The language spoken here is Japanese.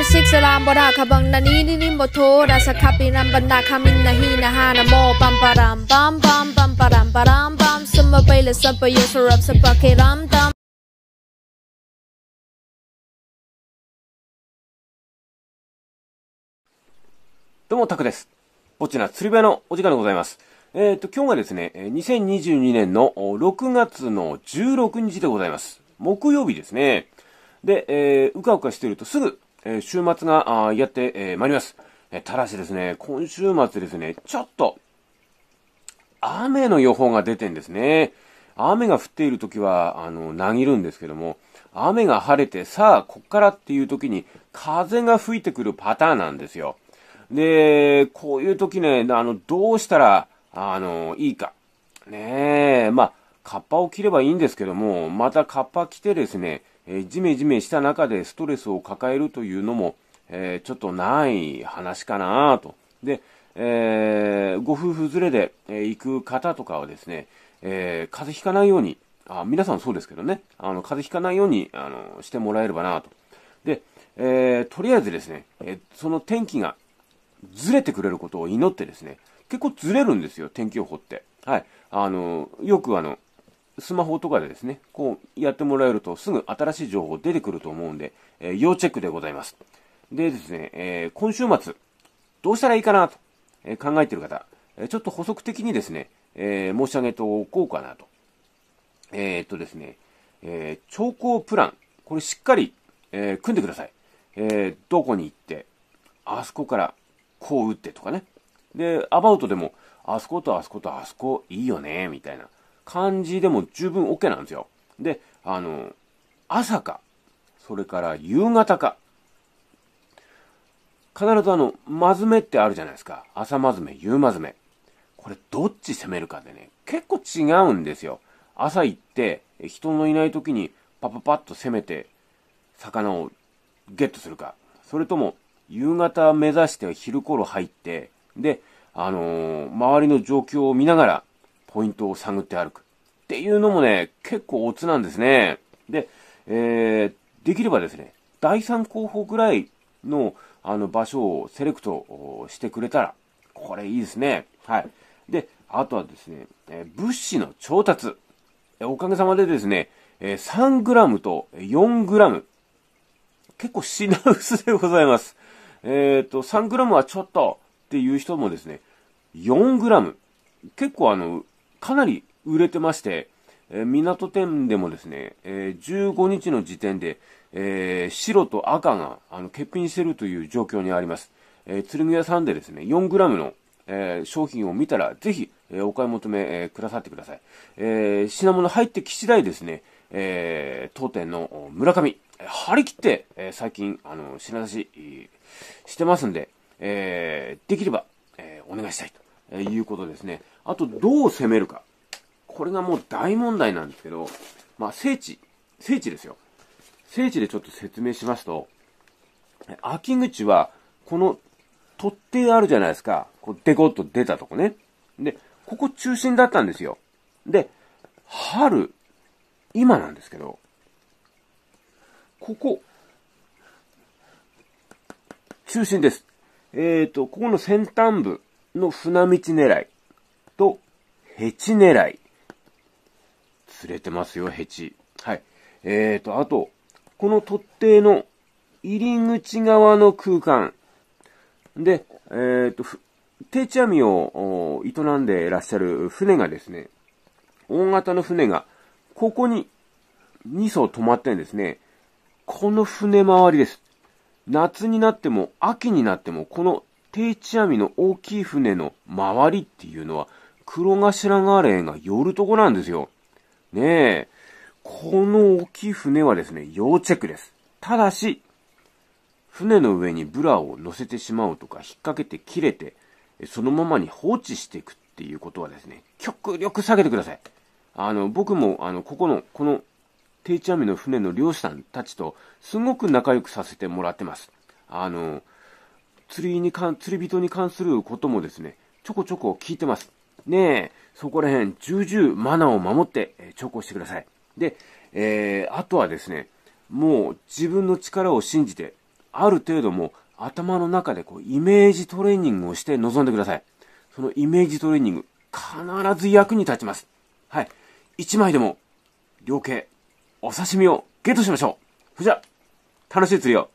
นิสิกสลามบดาขบังนันีนินิมบโทดาสคับปินัมบันดาคามินนาฮีนาฮานาโมปัมปารามปัมปัมปัมปารามปารามปัมสมไปละสัมปโยสรับสปะเครัมตัมどうも、タクです。ぼちな釣り部のお時間でございます。えっ、ー、と、今日がですね、2022年の6月の16日でございます。木曜日ですね。で、えー、うかうかしてるとすぐえ週末があやって、えー、ります。えただしですね、今週末ですね、ちょっと、雨の予報が出てんですね。雨が降っている時は、あの、なぎるんですけども、雨が晴れて、さあ、こっからっていう時に、風が吹いてくるパターンなんですよ。で、こういう時ね、あの、どうしたら、あの、いいか。ねえ、まあ、カッパを着ればいいんですけども、またカッパ着てですね、えじめじめした中でストレスを抱えるというのも、えちょっとない話かなと。で、えー、ご夫婦連れで、え行く方とかはですね、えー、風邪ひかないように、あ皆さんそうですけどね、あの風邪ひかないようにあのしてもらえればなと。で、えー、とりあえずですね、えその天気がずれてくれることを祈ってですね、結構ずれるんですよ、天気予報って。はい。あの、よくあの、スマホとかでですね、こうやってもらえるとすぐ新しい情報出てくると思うんで、えー、要チェックでございます。でですね、えー、今週末、どうしたらいいかなと、え考えている方、えちょっと補足的にですね、え申し上げておこうかなと。えっとですね、え調候プラン、これしっかり、え組んでください。えどこに行って、あそこからこう打ってとかね。で、アバウトでも、あそことあそことあそこいいよね、みたいな。感じでも十分 OK なんですよ。で、あの、朝か、それから夕方か、必ずあの、まずめってあるじゃないですか。朝まずめ、夕まずめ。これどっち攻めるかでね、結構違うんですよ。朝行って、人のいない時にパパパッと攻めて、魚をゲットするか。それとも、夕方目指して昼頃入って、で、あのー、周りの状況を見ながら、ポイントを探って歩く。っていうのもね、結構オツなんですね。で、えー、できればですね、第3候補ぐらいの、あの、場所をセレクトしてくれたら、これいいですね。はい。で、あとはですね、えー、物資の調達。おかげさまでですね、えー、3g と 4g。結構品薄でございます。えっ、ー、と、3g はちょっとっていう人もですね、4g。結構あの、かなり売れてまして、えー、港店でもですね、えー、15日の時点で、えー、白と赤があの欠品してるという状況にあります。えー、剣屋さんでですね、4g の、えー、商品を見たら、ぜひ、えー、お買い求め、えー、くださってください。えー、品物入ってき次第ですね、えー、当店の村上、張り切って、えー、最近、あの、品出し、してますんで、えー、できれば、えー、お願いしたいということですね。あと、どう攻めるか。これがもう大問題なんですけど、まあ、聖地、聖地ですよ。聖地でちょっと説明しますと、秋口は、この取っ手があるじゃないですか。こう、デコッと出たとこね。で、ここ中心だったんですよ。で、春、今なんですけど、ここ、中心です。えっ、ー、と、ここの先端部の船道狙いと、ヘチ狙い釣れてますよ、ヘチ。はい。えーと、あと、この突堤の入り口側の空間で、えーと、定置網を営んでいらっしゃる船がですね、大型の船が、ここに2艘止まってんですね。この船周りです。夏になっても秋になっても、この定置網の大きい船の周りっていうのは、黒頭ガーレンが寄るとこなんですよ。ねえ。この大きい船はですね、要チェックです。ただし、船の上にブラを乗せてしまうとか、引っ掛けて切れて、そのままに放置していくっていうことはですね、極力下げてください。あの、僕も、あの、ここの、この、定置網の船の漁師さんたちと、すごく仲良くさせてもらってます。あの、釣りにかん、釣り人に関することもですね、ちょこちょこ聞いてます。ねえ、そこら辺、重々マナーを守って、えー、直してください。で、えー、あとはですね、もう自分の力を信じて、ある程度も頭の中でこうイメージトレーニングをして臨んでください。そのイメージトレーニング、必ず役に立ちます。はい。一枚でも、量刑、お刺身をゲットしましょう。それじゃ、楽しい釣りを。